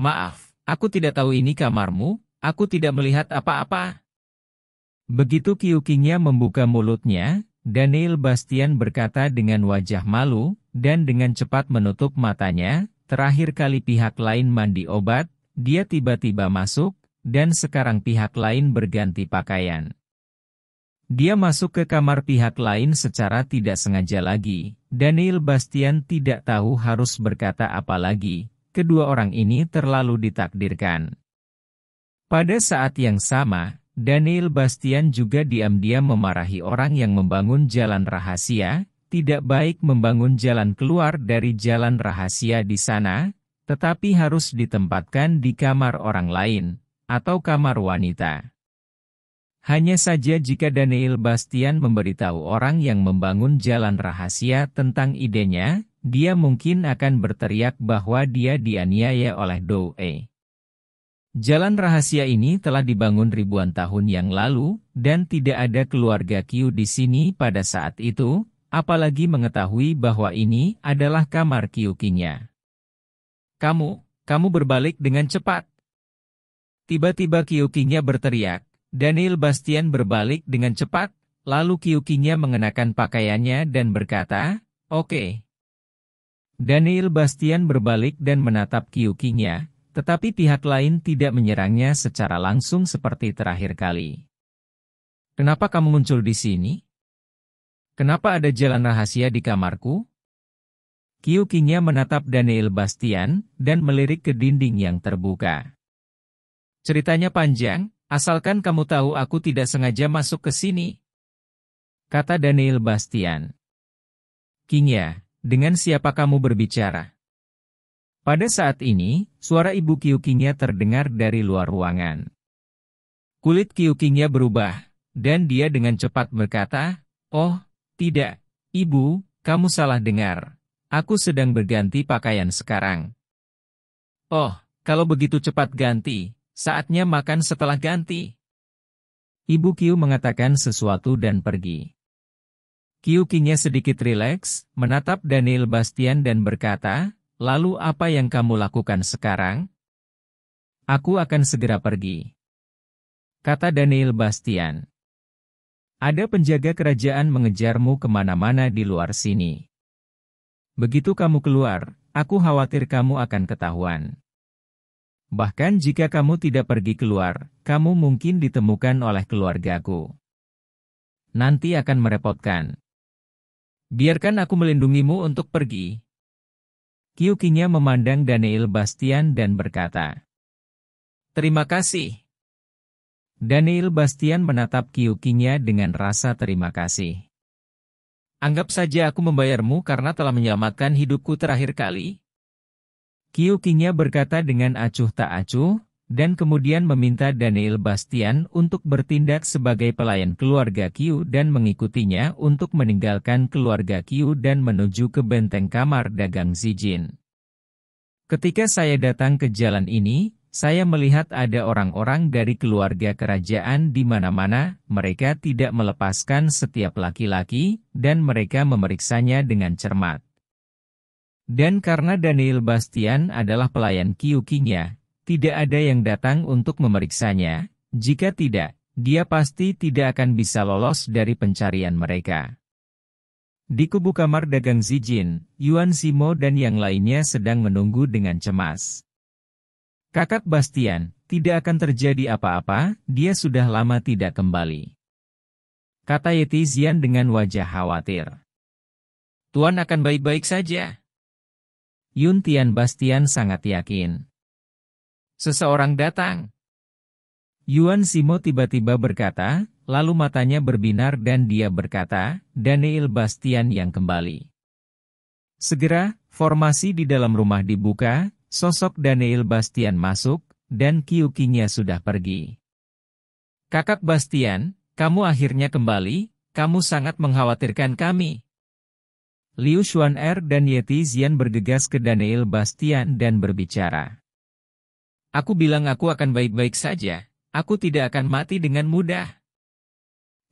A: Maaf, aku tidak tahu ini kamarmu, aku tidak melihat apa-apa. Begitu Kyukingnya membuka mulutnya, Daniel Bastian berkata dengan wajah malu, dan dengan cepat menutup matanya, terakhir kali pihak lain mandi obat, dia tiba-tiba masuk, dan sekarang pihak lain berganti pakaian. Dia masuk ke kamar pihak lain secara tidak sengaja lagi. Daniel Bastian tidak tahu harus berkata apa lagi. Kedua orang ini terlalu ditakdirkan. Pada saat yang sama, Daniel Bastian juga diam-diam memarahi orang yang membangun jalan rahasia, tidak baik membangun jalan keluar dari jalan rahasia di sana, tetapi harus ditempatkan di kamar orang lain, atau kamar wanita. Hanya saja jika Daniel Bastian memberitahu orang yang membangun jalan rahasia tentang idenya, dia mungkin akan berteriak bahwa dia dianiaya oleh Doe. Jalan rahasia ini telah dibangun ribuan tahun yang lalu, dan tidak ada keluarga Q di sini pada saat itu, apalagi mengetahui bahwa ini adalah kamar Kyuki-nya. Kamu, kamu berbalik dengan cepat. Tiba-tiba Kyuki-nya berteriak, Daniel Bastian berbalik dengan cepat, lalu Kyukinya mengenakan pakaiannya dan berkata, Oke. Daniel Bastian berbalik dan menatap Kyukinya, tetapi pihak lain tidak menyerangnya secara langsung seperti terakhir kali. Kenapa kamu muncul di sini? Kenapa ada jalan rahasia di kamarku? Kyukinya menatap Daniel Bastian dan melirik ke dinding yang terbuka. Ceritanya panjang, Asalkan kamu tahu aku tidak sengaja masuk ke sini. Kata Daniel Bastian. ya, dengan siapa kamu berbicara? Pada saat ini, suara ibu Kingya terdengar dari luar ruangan. Kulit Kingya berubah, dan dia dengan cepat berkata, Oh, tidak, ibu, kamu salah dengar. Aku sedang berganti pakaian sekarang. Oh, kalau begitu cepat ganti, Saatnya makan setelah ganti. Ibu Kiu mengatakan sesuatu dan pergi. Kiu Kinya sedikit rileks, menatap Daniel Bastian dan berkata, Lalu apa yang kamu lakukan sekarang? Aku akan segera pergi. Kata Daniel Bastian. Ada penjaga kerajaan mengejarmu kemana-mana di luar sini. Begitu kamu keluar, aku khawatir kamu akan ketahuan. Bahkan jika kamu tidak pergi keluar, kamu mungkin ditemukan oleh keluargaku. Nanti akan merepotkan. Biarkan aku melindungimu untuk pergi. Kyukinya memandang Daniel Bastian dan berkata, Terima kasih. Daniel Bastian menatap Kyukinya dengan rasa terima kasih. Anggap saja aku membayarmu karena telah menyelamatkan hidupku terakhir kali, Kiukinya berkata dengan acuh tak acuh, dan kemudian meminta Daniel Bastian untuk bertindak sebagai pelayan keluarga Kiu dan mengikutinya untuk meninggalkan keluarga Kiu dan menuju ke benteng kamar dagang Zijin. Ketika saya datang ke jalan ini, saya melihat ada orang-orang dari keluarga kerajaan di mana-mana, mereka tidak melepaskan setiap laki-laki, dan mereka memeriksanya dengan cermat. Dan karena Daniel Bastian adalah pelayan Kiukinya, tidak ada yang datang untuk memeriksanya. Jika tidak, dia pasti tidak akan bisa lolos dari pencarian mereka. Di kubu kamar dagang Zijin, Yuan Simo dan yang lainnya sedang menunggu dengan cemas. Kakak Bastian, tidak akan terjadi apa-apa, dia sudah lama tidak kembali. Kata Yeti Zian dengan wajah khawatir. Tuan akan baik-baik saja. Yun Tian Bastian sangat yakin. Seseorang datang. Yuan Simo tiba-tiba berkata, lalu matanya berbinar dan dia berkata, Daniel Bastian yang kembali. Segera, formasi di dalam rumah dibuka, sosok Daniel Bastian masuk, dan Kiukinya sudah pergi. Kakak Bastian, kamu akhirnya kembali, kamu sangat mengkhawatirkan kami. Liu Xuan Er dan Yeti Zian bergegas ke Daniel Bastian dan berbicara. Aku bilang aku akan baik-baik saja, aku tidak akan mati dengan mudah.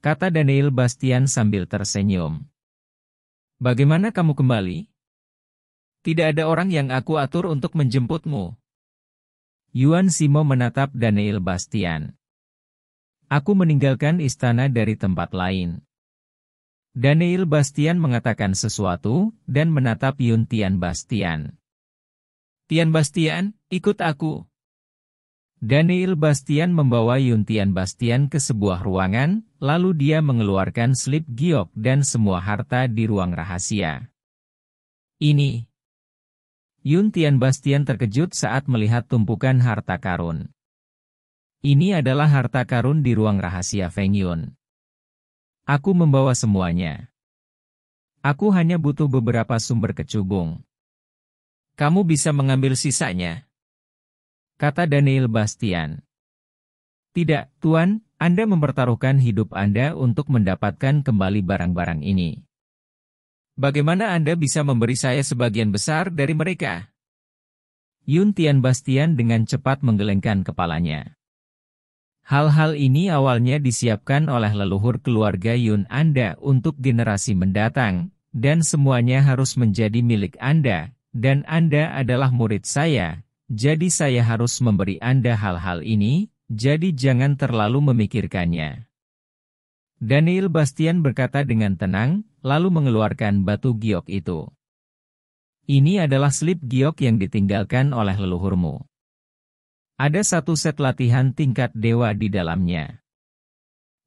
A: Kata Daniel Bastian sambil tersenyum. Bagaimana kamu kembali? Tidak ada orang yang aku atur untuk menjemputmu. Yuan Simo menatap Daniel Bastian. Aku meninggalkan istana dari tempat lain. Daniel Bastian mengatakan sesuatu, dan menatap Yun Tian Bastian. Tian Bastian, ikut aku. Daniel Bastian membawa Yun Tian Bastian ke sebuah ruangan, lalu dia mengeluarkan slip giok dan semua harta di ruang rahasia. Ini. Yun Tian Bastian terkejut saat melihat tumpukan harta karun. Ini adalah harta karun di ruang rahasia Feng Yun. Aku membawa semuanya. Aku hanya butuh beberapa sumber kecubung. Kamu bisa mengambil sisanya. Kata Daniel Bastian. Tidak, Tuan, Anda mempertaruhkan hidup Anda untuk mendapatkan kembali barang-barang ini. Bagaimana Anda bisa memberi saya sebagian besar dari mereka? Yun Tian Bastian dengan cepat menggelengkan kepalanya. Hal-hal ini awalnya disiapkan oleh leluhur keluarga Yun Anda untuk generasi mendatang, dan semuanya harus menjadi milik Anda, dan Anda adalah murid saya, jadi saya harus memberi Anda hal-hal ini, jadi jangan terlalu memikirkannya. Daniel Bastian berkata dengan tenang, lalu mengeluarkan batu giok itu. Ini adalah slip giok yang ditinggalkan oleh leluhurmu. Ada satu set latihan tingkat dewa di dalamnya.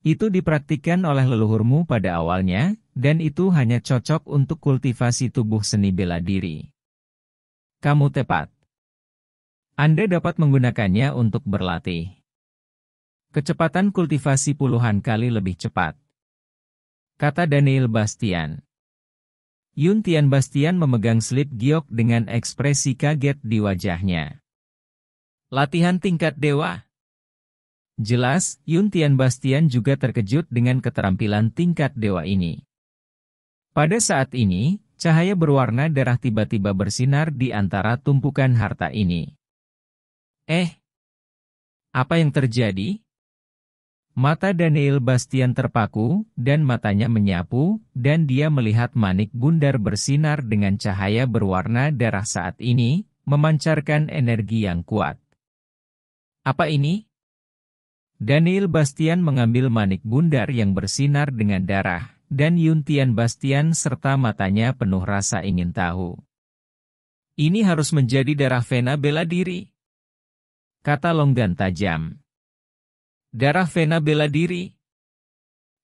A: Itu dipraktikkan oleh leluhurmu pada awalnya, dan itu hanya cocok untuk kultivasi tubuh seni bela diri. Kamu tepat. Anda dapat menggunakannya untuk berlatih. Kecepatan kultivasi puluhan kali lebih cepat. Kata Daniel Bastian. Yun Tian Bastian memegang slip giok dengan ekspresi kaget di wajahnya. Latihan tingkat dewa Jelas, Yun Tian Bastian juga terkejut dengan keterampilan tingkat dewa ini. Pada saat ini, cahaya berwarna darah tiba-tiba bersinar di antara tumpukan harta ini. Eh, apa yang terjadi? Mata Daniel Bastian terpaku, dan matanya menyapu, dan dia melihat manik bundar bersinar dengan cahaya berwarna darah saat ini, memancarkan energi yang kuat. Apa ini? Daniel Bastian mengambil manik bundar yang bersinar dengan darah, dan Yuntian Bastian serta matanya penuh rasa ingin tahu. Ini harus menjadi darah vena bela diri. Kata Longgan tajam. Darah vena bela diri.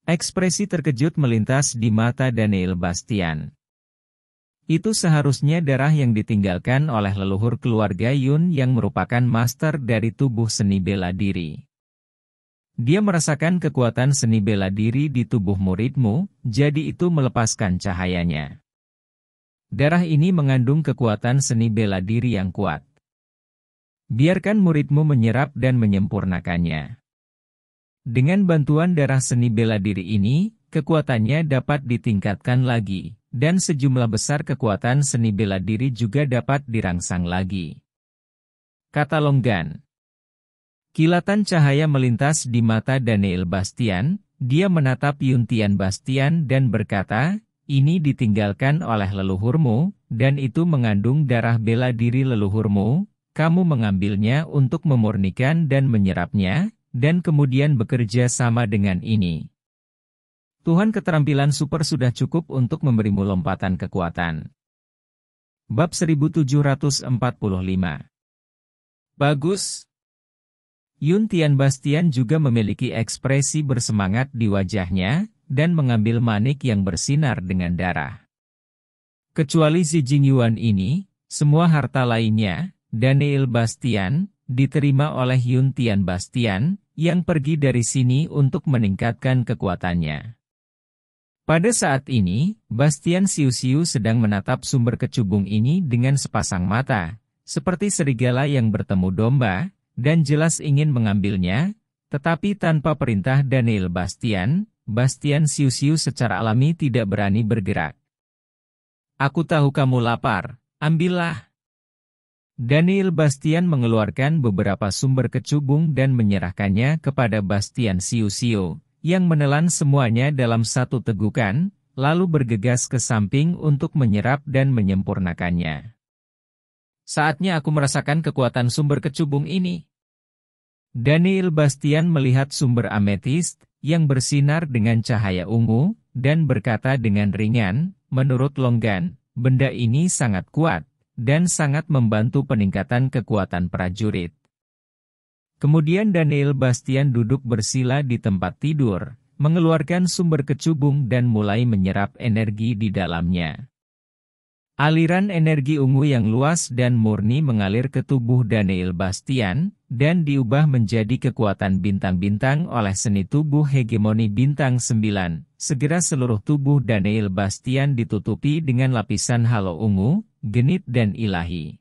A: Ekspresi terkejut melintas di mata Daniel Bastian. Itu seharusnya darah yang ditinggalkan oleh leluhur keluarga Yun yang merupakan master dari tubuh seni bela diri. Dia merasakan kekuatan seni bela diri di tubuh muridmu, jadi itu melepaskan cahayanya. Darah ini mengandung kekuatan seni bela diri yang kuat. Biarkan muridmu menyerap dan menyempurnakannya. Dengan bantuan darah seni bela diri ini, kekuatannya dapat ditingkatkan lagi dan sejumlah besar kekuatan seni bela diri juga dapat dirangsang lagi. Kata Longgan. Kilatan cahaya melintas di mata Daniel Bastian, dia menatap Yuntian Bastian dan berkata, ini ditinggalkan oleh leluhurmu, dan itu mengandung darah bela diri leluhurmu, kamu mengambilnya untuk memurnikan dan menyerapnya, dan kemudian bekerja sama dengan ini. Tuhan keterampilan super sudah cukup untuk memberimu lompatan kekuatan. Bab 1745 Bagus. Yun Tian Bastian juga memiliki ekspresi bersemangat di wajahnya, dan mengambil manik yang bersinar dengan darah. Kecuali si Jing Yuan ini, semua harta lainnya, Daniel Bastian, diterima oleh Yun Tian Bastian, yang pergi dari sini untuk meningkatkan kekuatannya. Pada saat ini, Bastian Siu-Siu sedang menatap sumber kecubung ini dengan sepasang mata, seperti serigala yang bertemu domba, dan jelas ingin mengambilnya, tetapi tanpa perintah Daniel Bastian, Bastian Siu-Siu secara alami tidak berani bergerak. Aku tahu kamu lapar, ambillah. Daniel Bastian mengeluarkan beberapa sumber kecubung dan menyerahkannya kepada Bastian Siu-Siu yang menelan semuanya dalam satu tegukan, lalu bergegas ke samping untuk menyerap dan menyempurnakannya. Saatnya aku merasakan kekuatan sumber kecubung ini. Daniel Bastian melihat sumber ametis yang bersinar dengan cahaya ungu dan berkata dengan ringan, menurut Longgan, benda ini sangat kuat dan sangat membantu peningkatan kekuatan prajurit. Kemudian Daniel Bastian duduk bersila di tempat tidur, mengeluarkan sumber kecubung dan mulai menyerap energi di dalamnya. Aliran energi ungu yang luas dan murni mengalir ke tubuh Daniel Bastian, dan diubah menjadi kekuatan bintang-bintang oleh seni tubuh hegemoni bintang 9. Segera seluruh tubuh Daniel Bastian ditutupi dengan lapisan halo ungu, genit dan ilahi.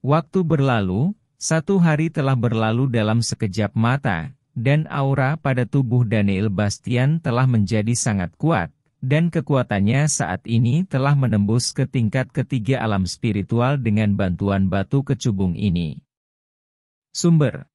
A: Waktu berlalu, satu hari telah berlalu dalam sekejap mata, dan aura pada tubuh Daniel Bastian telah menjadi sangat kuat, dan kekuatannya saat ini telah menembus ke tingkat ketiga alam spiritual dengan bantuan batu kecubung ini. Sumber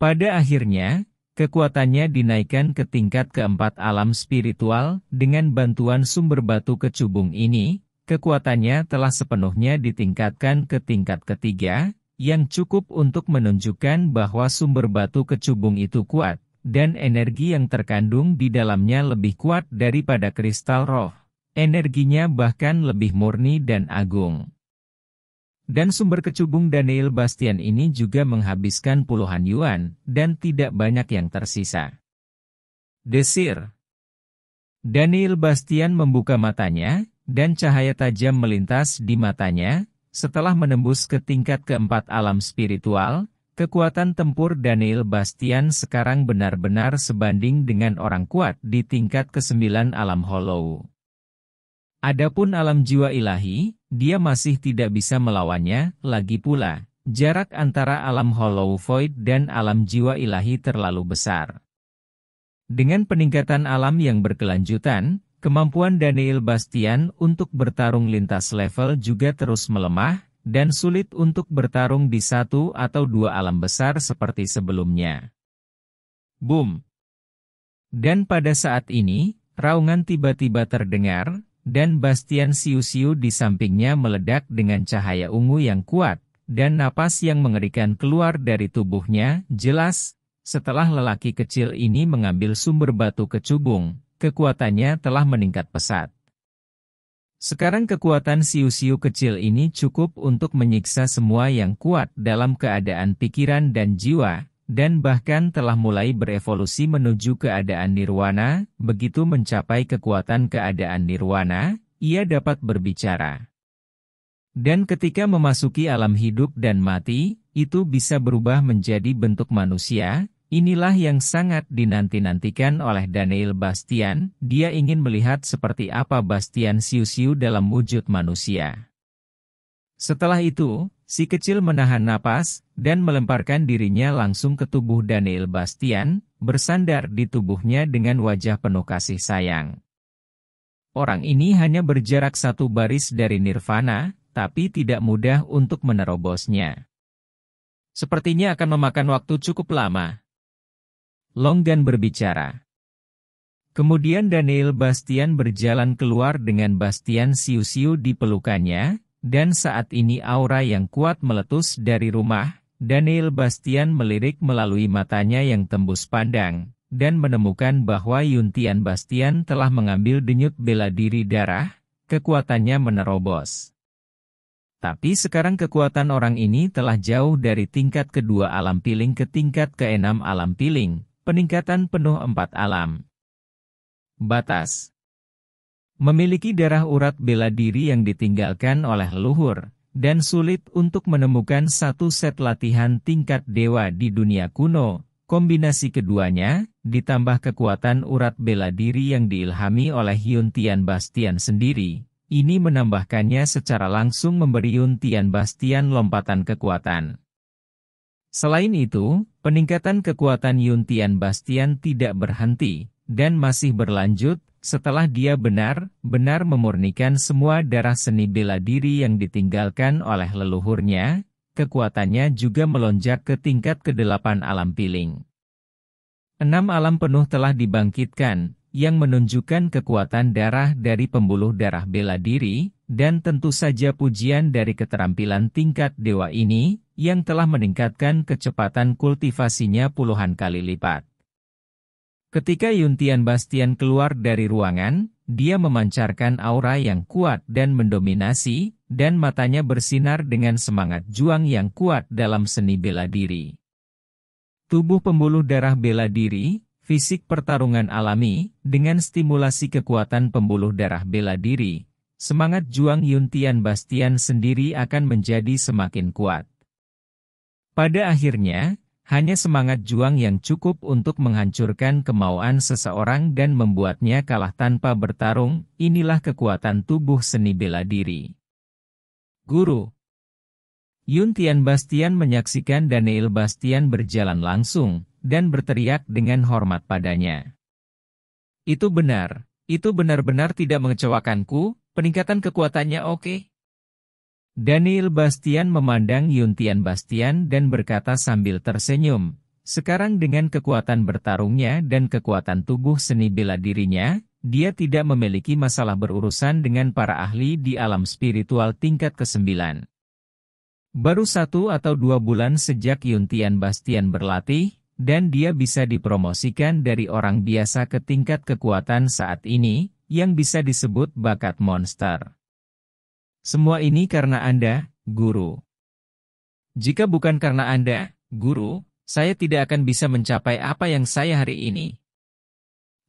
A: Pada akhirnya, kekuatannya dinaikkan ke tingkat keempat alam spiritual dengan bantuan sumber batu kecubung ini, kekuatannya telah sepenuhnya ditingkatkan ke tingkat ketiga, yang cukup untuk menunjukkan bahwa sumber batu kecubung itu kuat, dan energi yang terkandung di dalamnya lebih kuat daripada kristal roh. Energinya bahkan lebih murni dan agung. Dan sumber kecubung Daniel Bastian ini juga menghabiskan puluhan yuan, dan tidak banyak yang tersisa. Desir Daniel Bastian membuka matanya, dan cahaya tajam melintas di matanya, setelah menembus ke tingkat keempat alam spiritual, kekuatan tempur Daniel Bastian sekarang benar-benar sebanding dengan orang kuat di tingkat kesembilan alam hollow. Adapun alam jiwa ilahi, dia masih tidak bisa melawannya, lagi pula, jarak antara alam hollow void dan alam jiwa ilahi terlalu besar. Dengan peningkatan alam yang berkelanjutan, Kemampuan Daniel Bastian untuk bertarung lintas level juga terus melemah, dan sulit untuk bertarung di satu atau dua alam besar seperti sebelumnya. Boom! Dan pada saat ini, raungan tiba-tiba terdengar, dan Bastian siusiu di sampingnya meledak dengan cahaya ungu yang kuat, dan napas yang mengerikan keluar dari tubuhnya, jelas, setelah lelaki kecil ini mengambil sumber batu kecubung, kekuatannya telah meningkat pesat. Sekarang kekuatan siu-siu kecil ini cukup untuk menyiksa semua yang kuat dalam keadaan pikiran dan jiwa, dan bahkan telah mulai berevolusi menuju keadaan nirwana, begitu mencapai kekuatan keadaan nirwana, ia dapat berbicara. Dan ketika memasuki alam hidup dan mati, itu bisa berubah menjadi bentuk manusia, Inilah yang sangat dinanti-nantikan oleh Daniel Bastian, dia ingin melihat seperti apa Bastian Siusiu dalam wujud manusia. Setelah itu, si kecil menahan napas, dan melemparkan dirinya langsung ke tubuh Daniel Bastian, bersandar di tubuhnya dengan wajah penuh kasih sayang. Orang ini hanya berjarak satu baris dari Nirvana, tapi tidak mudah untuk menerobosnya. Sepertinya akan memakan waktu cukup lama, Longgan berbicara. Kemudian Daniel Bastian berjalan keluar dengan Bastian Siu-Siu di pelukannya, dan saat ini aura yang kuat meletus dari rumah. Daniel Bastian melirik melalui matanya yang tembus pandang, dan menemukan bahwa Yuntian Bastian telah mengambil denyut bela diri darah, kekuatannya menerobos. Tapi sekarang kekuatan orang ini telah jauh dari tingkat kedua alam piling ke tingkat keenam alam piling, peningkatan penuh empat alam. Batas Memiliki darah urat bela diri yang ditinggalkan oleh leluhur, dan sulit untuk menemukan satu set latihan tingkat dewa di dunia kuno, kombinasi keduanya, ditambah kekuatan urat bela diri yang diilhami oleh Yun Tian Bastian sendiri, ini menambahkannya secara langsung memberi Yun Tian Bastian lompatan kekuatan. Selain itu, peningkatan kekuatan Yun Tian Bastian tidak berhenti, dan masih berlanjut, setelah dia benar-benar memurnikan semua darah seni bela diri yang ditinggalkan oleh leluhurnya, kekuatannya juga melonjak ke tingkat kedelapan alam piling. Enam alam penuh telah dibangkitkan, yang menunjukkan kekuatan darah dari pembuluh darah bela diri, dan tentu saja pujian dari keterampilan tingkat dewa ini, yang telah meningkatkan kecepatan kultivasinya puluhan kali lipat. Ketika Yuntian Bastian keluar dari ruangan, dia memancarkan aura yang kuat dan mendominasi, dan matanya bersinar dengan semangat juang yang kuat dalam seni bela diri. Tubuh pembuluh darah bela diri, fisik pertarungan alami, dengan stimulasi kekuatan pembuluh darah bela diri, semangat juang Yuntian Bastian sendiri akan menjadi semakin kuat. Pada akhirnya, hanya semangat juang yang cukup untuk menghancurkan kemauan seseorang dan membuatnya kalah tanpa bertarung, inilah kekuatan tubuh seni bela diri. Guru Yun Tian Bastian menyaksikan Daniel Bastian berjalan langsung, dan berteriak dengan hormat padanya. Itu benar, itu benar-benar tidak mengecewakanku, peningkatan kekuatannya oke. Okay. Daniel Bastian memandang Yuntian Bastian dan berkata sambil tersenyum, sekarang dengan kekuatan bertarungnya dan kekuatan tubuh seni bela dirinya, dia tidak memiliki masalah berurusan dengan para ahli di alam spiritual tingkat ke-9. Baru satu atau dua bulan sejak Yuntian Bastian berlatih, dan dia bisa dipromosikan dari orang biasa ke tingkat kekuatan saat ini, yang bisa disebut bakat monster. Semua ini karena Anda, guru. Jika bukan karena Anda, guru, saya tidak akan bisa mencapai apa yang saya hari ini.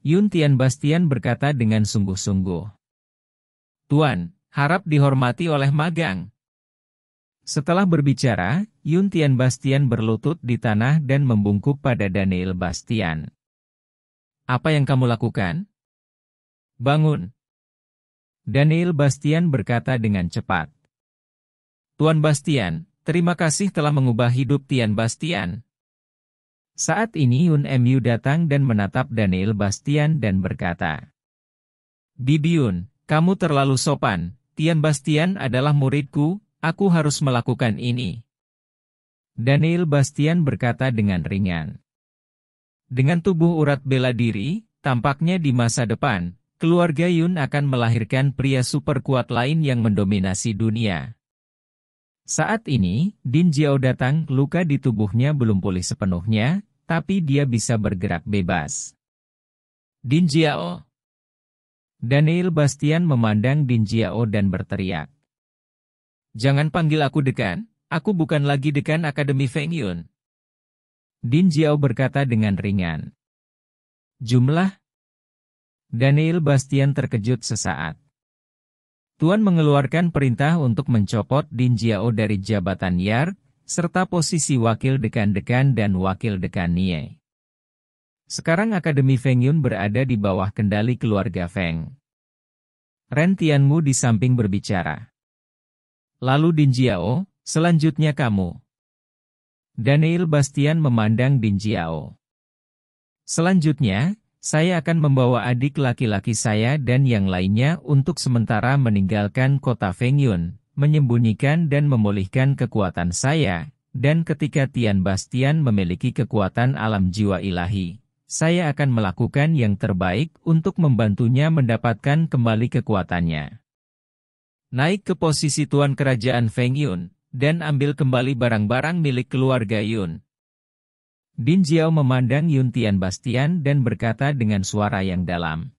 A: Yun Tian Bastian berkata dengan sungguh-sungguh. Tuan, harap dihormati oleh magang. Setelah berbicara, Yun Tian Bastian berlutut di tanah dan membungkuk pada Daniel Bastian. Apa yang kamu lakukan? Bangun. Daniel Bastian berkata dengan cepat. Tuan Bastian, terima kasih telah mengubah hidup Tian Bastian. Saat ini Yun Mu datang dan menatap Daniel Bastian dan berkata, Bibi Yun, kamu terlalu sopan, Tian Bastian adalah muridku, aku harus melakukan ini. Daniel Bastian berkata dengan ringan. Dengan tubuh urat bela diri, tampaknya di masa depan, Keluarga Yun akan melahirkan pria super kuat lain yang mendominasi dunia. Saat ini, Din Jiao datang, luka di tubuhnya belum pulih sepenuhnya, tapi dia bisa bergerak bebas. Din Jiao Daniel Bastian memandang Din Jiao dan berteriak. Jangan panggil aku dekan, aku bukan lagi dekan Akademi Feng Yun. Din Jiao berkata dengan ringan. Jumlah Daniel Bastian terkejut sesaat. Tuan mengeluarkan perintah untuk mencopot Din Jiao dari jabatan Yar, serta posisi wakil dekan-dekan dan wakil dekan Nie. Sekarang Akademi Feng Yun berada di bawah kendali keluarga Feng. Ren Tianmu di samping berbicara. Lalu Din Jiao, selanjutnya kamu. Daniel Bastian memandang Din Jiao. Selanjutnya, saya akan membawa adik laki-laki saya dan yang lainnya untuk sementara meninggalkan kota Fengyun, menyembunyikan dan memulihkan kekuatan saya, dan ketika Tian Bastian memiliki kekuatan alam jiwa ilahi, saya akan melakukan yang terbaik untuk membantunya mendapatkan kembali kekuatannya. Naik ke posisi Tuan Kerajaan Feng Yun, dan ambil kembali barang-barang milik keluarga Yun, Din memandang Yuntian Bastian dan berkata dengan suara yang dalam.